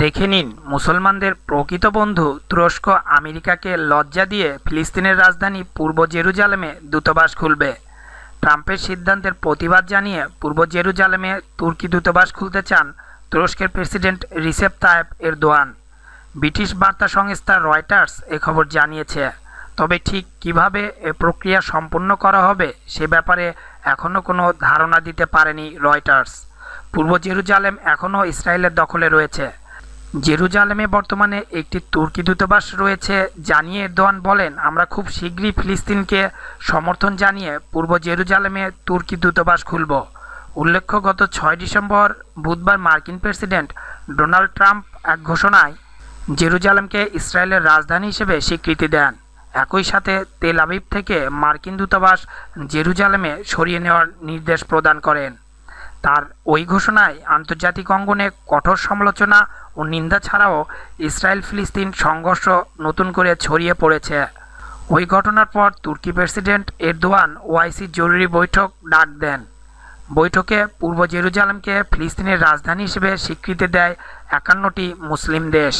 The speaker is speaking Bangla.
দেখে নিন মুসলমানদের প্রকৃত বন্ধু তুরস্ক আমেরিকাকে লজ্জা দিয়ে ফিলিস্তিনের রাজধানী পূর্ব জেরুজালেমে দূতাবাস খুলবে ট্রাম্পের সিদ্ধান্তের প্রতিবাদ জানিয়ে পূর্ব জেরুজালেমে তুর্কি দূতাবাস খুলতে চান তুরস্কের প্রেসিডেন্ট রিসেপ তায়েব এর দোয়ান ব্রিটিশ বার্তা সংস্থা রয়টার্স এ খবর জানিয়েছে তবে ঠিক কিভাবে এ প্রক্রিয়া সম্পন্ন করা হবে সে ব্যাপারে এখনও কোনো ধারণা দিতে পারেনি রয়টার্স পূর্ব জেরুজালেম এখনও ইসরায়েলের দখলে রয়েছে জেরুজালেমে বর্তমানে একটি তুর্কি দূতাবাস রয়েছে জানিয়ে দোয়ান বলেন আমরা খুব শীঘ্রই ফিলিস্তিনকে সমর্থন জানিয়ে পূর্ব জেরুজালেমে তুর্কি দূতাবাস খুলব উল্লেখ্য গত ছয় ডিসেম্বর বুধবার মার্কিন প্রেসিডেন্ট ডোনাল্ড ট্রাম্প এক ঘোষণায় জেরুজালেমকে ইসরায়েলের রাজধানী হিসেবে স্বীকৃতি দেন একই সাথে তেল আবিব থেকে মার্কিন দূতাবাস জেরুজালেমে সরিয়ে নেওয়ার নির্দেশ প্রদান করেন তার ওই ঘোষণায় আন্তর্জাতিক অঙ্গনে কঠোর সমালোচনা ও নিন্দা ছাড়াও ইসরায়েল ফিলিস্তিন সংঘর্ষ নতুন করে ছড়িয়ে পড়েছে ওই ঘটনার পর তুর্কি প্রেসিডেন্ট এরদোয়ান ওয়াইসি জরুরি বৈঠক ডাক দেন বৈঠকে পূর্ব জেরুজালেমকে ফিলিস্তিনের রাজধানী হিসেবে স্বীকৃতি দেয় একান্নটি মুসলিম দেশ